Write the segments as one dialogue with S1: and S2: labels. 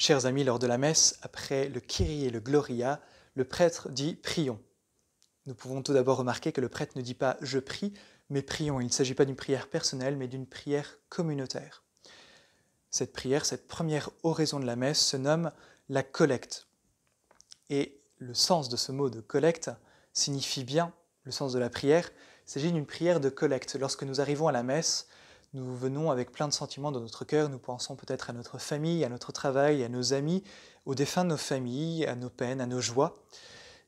S1: Chers amis, lors de la messe, après le Kyrie et le Gloria, le prêtre dit prions. Nous pouvons tout d'abord remarquer que le prêtre ne dit pas je prie, mais prions. Il ne s'agit pas d'une prière personnelle, mais d'une prière communautaire. Cette prière, cette première oraison de la messe, se nomme la collecte. Et le sens de ce mot de collecte signifie bien le sens de la prière. Il s'agit d'une prière de collecte. Lorsque nous arrivons à la messe, nous venons avec plein de sentiments dans notre cœur, nous pensons peut-être à notre famille, à notre travail, à nos amis, aux défunts de nos familles, à nos peines, à nos joies.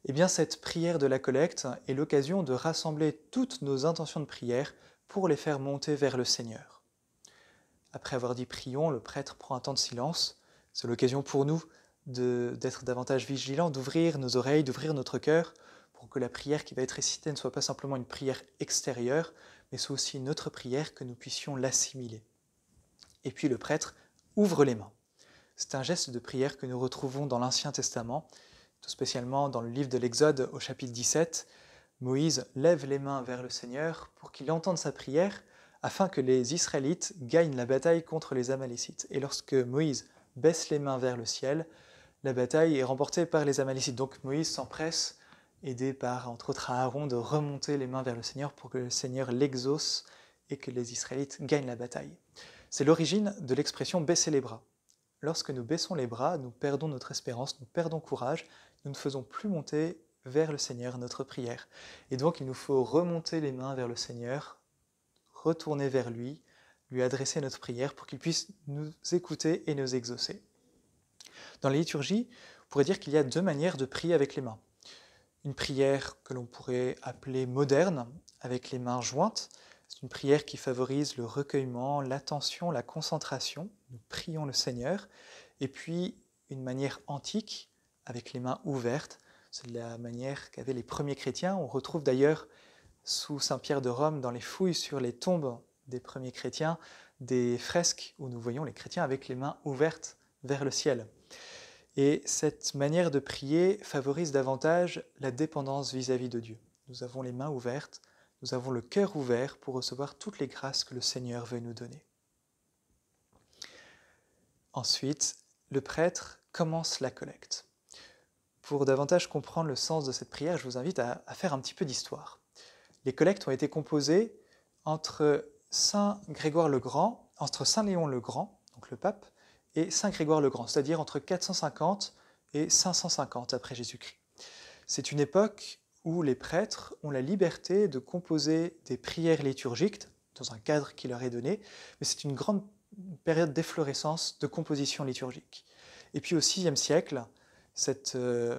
S1: Eh bien, cette prière de la collecte est l'occasion de rassembler toutes nos intentions de prière pour les faire monter vers le Seigneur. Après avoir dit prions, le prêtre prend un temps de silence. C'est l'occasion pour nous d'être davantage vigilants, d'ouvrir nos oreilles, d'ouvrir notre cœur, pour que la prière qui va être récitée ne soit pas simplement une prière extérieure, mais c'est aussi notre prière que nous puissions l'assimiler. Et puis le prêtre ouvre les mains. C'est un geste de prière que nous retrouvons dans l'Ancien Testament, tout spécialement dans le livre de l'Exode au chapitre 17. Moïse lève les mains vers le Seigneur pour qu'il entende sa prière afin que les Israélites gagnent la bataille contre les Amalécites. Et lorsque Moïse baisse les mains vers le ciel, la bataille est remportée par les Amalécites. Donc Moïse s'empresse aidé par, entre autres, Aaron de remonter les mains vers le Seigneur pour que le Seigneur l'exauce et que les Israélites gagnent la bataille. C'est l'origine de l'expression baisser les bras. Lorsque nous baissons les bras, nous perdons notre espérance, nous perdons courage, nous ne faisons plus monter vers le Seigneur notre prière. Et donc il nous faut remonter les mains vers le Seigneur, retourner vers lui, lui adresser notre prière pour qu'il puisse nous écouter et nous exaucer. Dans la liturgie, on pourrait dire qu'il y a deux manières de prier avec les mains une prière que l'on pourrait appeler moderne, avec les mains jointes. C'est une prière qui favorise le recueillement, l'attention, la concentration. Nous prions le Seigneur. Et puis, une manière antique, avec les mains ouvertes. C'est la manière qu'avaient les premiers chrétiens. On retrouve d'ailleurs sous Saint-Pierre de Rome, dans les fouilles sur les tombes des premiers chrétiens, des fresques où nous voyons les chrétiens avec les mains ouvertes vers le ciel. Et cette manière de prier favorise davantage la dépendance vis-à-vis de Dieu. Nous avons les mains ouvertes, nous avons le cœur ouvert pour recevoir toutes les grâces que le Seigneur veut nous donner. Ensuite, le prêtre commence la collecte. Pour davantage comprendre le sens de cette prière, je vous invite à, à faire un petit peu d'histoire. Les collectes ont été composées entre Saint Grégoire le Grand, entre Saint Léon le Grand, donc le pape, et Saint Grégoire le Grand, c'est-à-dire entre 450 et 550 après Jésus-Christ. C'est une époque où les prêtres ont la liberté de composer des prières liturgiques dans un cadre qui leur est donné, mais c'est une grande période d'efflorescence de composition liturgique. Et puis au VIe siècle, euh, euh,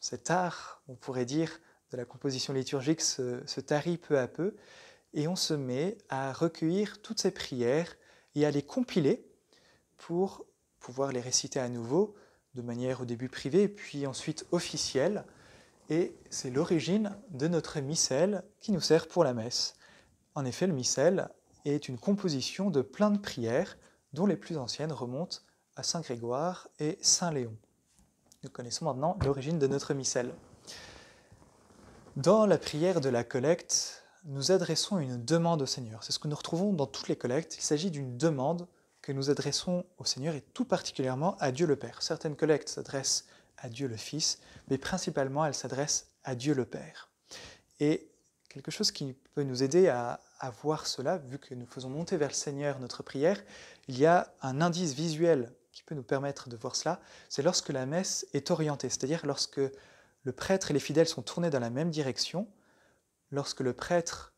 S1: cet art, on pourrait dire, de la composition liturgique se tarit peu à peu, et on se met à recueillir toutes ces prières et à les compiler pour pouvoir les réciter à nouveau de manière au début privée, puis ensuite officielle. Et c'est l'origine de notre missel qui nous sert pour la messe. En effet, le missel est une composition de plein de prières, dont les plus anciennes remontent à Saint Grégoire et Saint Léon. Nous connaissons maintenant l'origine de notre missel. Dans la prière de la collecte, nous adressons une demande au Seigneur. C'est ce que nous retrouvons dans toutes les collectes. Il s'agit d'une demande que nous adressons au Seigneur et tout particulièrement à Dieu le Père. Certaines collectes s'adressent à Dieu le Fils, mais principalement elles s'adressent à Dieu le Père. Et quelque chose qui peut nous aider à, voir cela, vu que nous faisons monter vers le Seigneur notre prière, il y a un indice visuel qui peut nous permettre de voir cela, c'est lorsque la messe est orientée, c'est-à-dire lorsque le prêtre et les fidèles sont tournés dans la même direction, lorsque le prêtre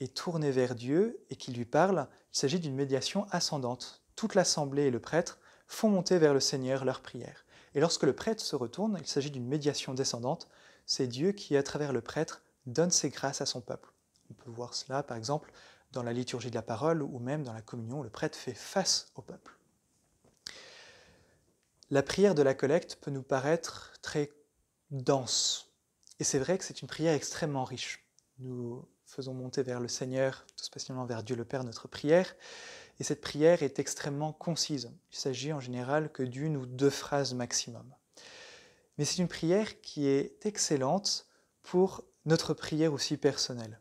S1: est tourné vers Dieu et qu'il lui parle, il s'agit d'une médiation ascendante. Toute l'assemblée et le prêtre font monter vers le Seigneur leur prière. Et lorsque le prêtre se retourne, il s'agit d'une médiation descendante. C'est Dieu qui, à travers le prêtre, donne ses grâces à son peuple. On peut voir cela, par exemple, dans la liturgie de la parole ou même dans la communion, le prêtre fait face au peuple. La prière de la collecte peut nous paraître très dense. Et c'est vrai que c'est une prière extrêmement riche nous faisons monter vers le Seigneur, tout spécialement vers Dieu le Père, notre prière. Et cette prière est extrêmement concise. Il s'agit en général que d'une ou deux phrases maximum. Mais c'est une prière qui est excellente pour notre prière aussi personnelle.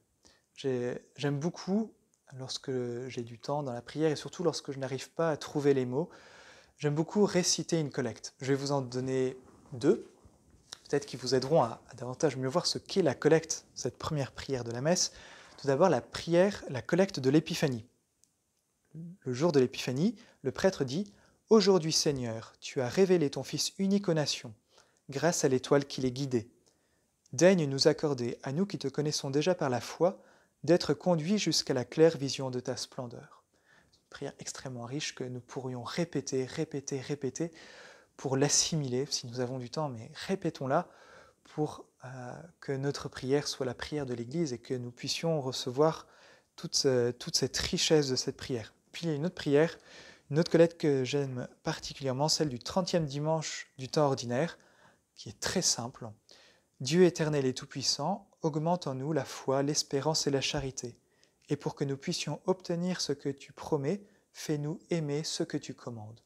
S1: J'aime beaucoup, lorsque j'ai du temps dans la prière et surtout lorsque je n'arrive pas à trouver les mots, j'aime beaucoup réciter une collecte. Je vais vous en donner deux peut qui vous aideront à, davantage mieux voir ce qu'est la collecte, cette première prière de la messe. Tout d'abord, la prière, la collecte de l'épiphanie. Le jour de l'épiphanie, le prêtre dit Aujourd'hui, Seigneur, tu as révélé ton Fils unique aux nations, grâce à l'étoile qui les guidé. Daigne nous accorder, à nous qui te connaissons déjà par la foi, d'être conduits jusqu'à la claire vision de ta splendeur. Une prière extrêmement riche que nous pourrions répéter, répéter, répéter pour l'assimiler, si nous avons du temps, mais répétons-la pour euh, que notre prière soit la prière de l'Église et que nous puissions recevoir toute, cette richesse de cette prière. Puis il y a une autre prière, une autre collecte que j'aime particulièrement, celle du 30e dimanche du temps ordinaire, qui est très simple. Dieu éternel et tout-puissant, augmente en nous la foi, l'espérance et la charité. Et pour que nous puissions obtenir ce que tu promets, fais-nous aimer ce que tu commandes.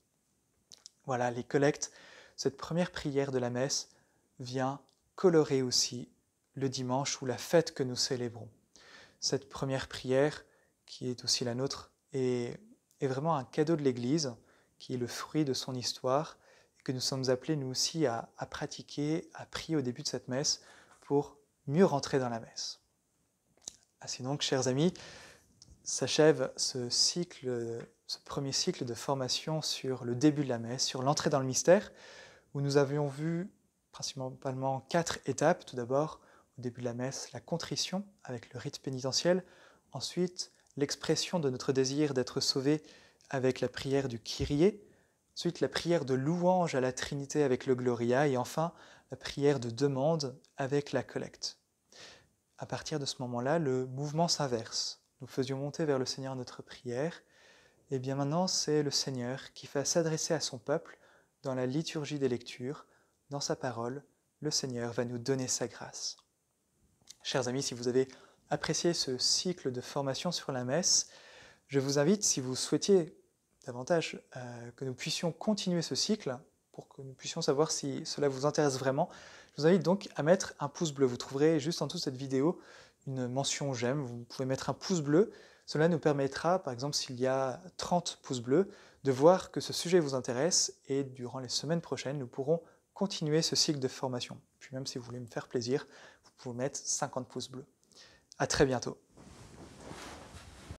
S1: Voilà, les collectes, cette première prière de la messe vient colorer aussi le dimanche ou la fête que nous célébrons. Cette première prière, qui est aussi la nôtre, est, vraiment un cadeau de l'Église, qui est le fruit de son histoire, et que nous sommes appelés nous aussi à, pratiquer, à prier au début de cette messe pour mieux rentrer dans la messe. Ainsi donc, chers amis, s'achève ce cycle ce premier cycle de formation sur le début de la messe, sur l'entrée dans le mystère, où nous avions vu principalement quatre étapes. Tout d'abord, au début de la messe, la contrition avec le rite pénitentiel. Ensuite, l'expression de notre désir d'être sauvé avec la prière du Kyrie. Ensuite, la prière de louange à la Trinité avec le Gloria. Et enfin, la prière de demande avec la collecte. À partir de ce moment-là, le mouvement s'inverse. Nous faisions monter vers le Seigneur notre prière et eh bien maintenant, c'est le Seigneur qui va s'adresser à son peuple dans la liturgie des lectures, dans sa parole, le Seigneur va nous donner sa grâce. Chers amis, si vous avez apprécié ce cycle de formation sur la messe, je vous invite, si vous souhaitiez davantage euh, que nous puissions continuer ce cycle, pour que nous puissions savoir si cela vous intéresse vraiment, je vous invite donc à mettre un pouce bleu. Vous trouverez juste en dessous de cette vidéo une mention j'aime. Vous pouvez mettre un pouce bleu cela nous permettra, par exemple, s'il y a 30 pouces bleus, de voir que ce sujet vous intéresse et durant les semaines prochaines, nous pourrons continuer ce cycle de formation. Puis même si vous voulez me faire plaisir, vous pouvez mettre 50 pouces bleus. À très bientôt.